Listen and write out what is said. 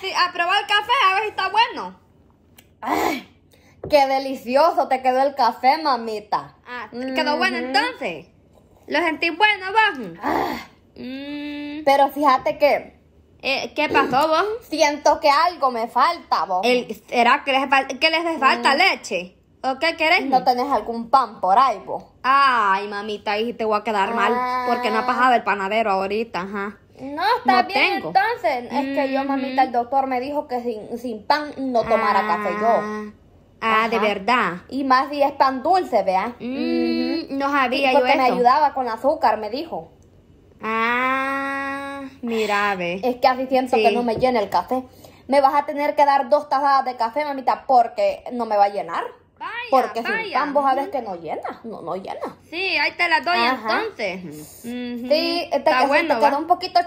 Sí, a probar el café, a ver si está bueno. qué delicioso te quedó el café, mamita. Ah, quedó bueno entonces. ¿Lo sentís bueno, vos? Mm. Pero fíjate que... Eh, ¿Qué pasó, vos? Siento que algo me falta, vos. ¿Será que les, les falta mm. leche? ¿O qué querés? No tenés algún pan por ahí, vos. Ay, mamita, ahí te voy a quedar mal porque no ha ah. pasado el panadero ahorita, ajá. No, está bien entonces. Es que yo, mamita, el mm-hmm. doctor me dijo que sin, pan no tomara ah. café yo. Ah, de verdad. Y más si es pan dulce, vea. Mm, no sabía yo porque me ayudaba con azúcar, me dijo. Ah, mira, ve. Es que así siento que no me llena el café. Me vas a tener que dar dos tazadas de café, mamita, porque no me va a llenar. porque sin pan vos sabes mm. que no llena, no, no llena. Sí, ahí te la doy entonces. Sí, Está bueno, te quedó un poquito